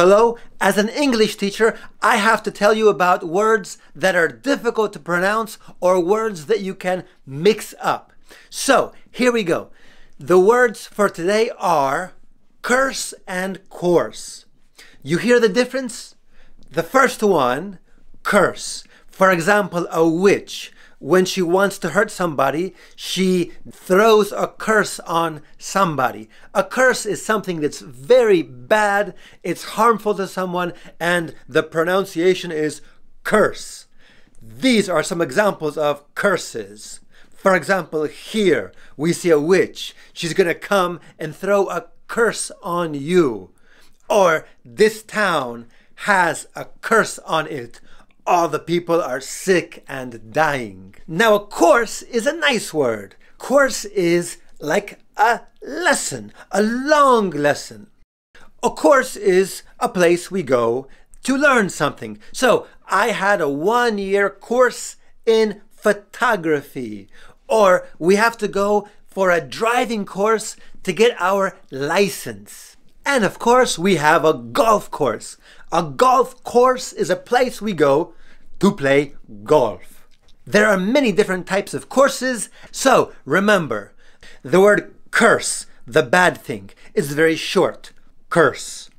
Hello, as an English teacher, I have to tell you about words that are difficult to pronounce or words that you can mix up. So here we go. The words for today are curse and course. You hear the difference? The first one, curse. For example, a witch when she wants to hurt somebody, she throws a curse on somebody. A curse is something that's very bad, it's harmful to someone, and the pronunciation is curse. These are some examples of curses. For example, here we see a witch. She's going to come and throw a curse on you. Or this town has a curse on it all the people are sick and dying. Now, a course is a nice word. Course is like a lesson, a long lesson. A course is a place we go to learn something. So I had a one year course in photography, or we have to go for a driving course to get our license. And of course, we have a golf course. A golf course is a place we go to play golf. There are many different types of courses, so remember, the word curse, the bad thing, is very short, curse.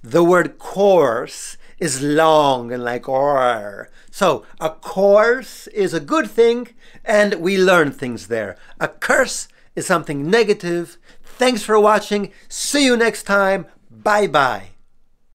The word course is long and like or. So a course is a good thing and we learn things there. A curse is something negative. Thanks for watching. See you next time. Bye bye.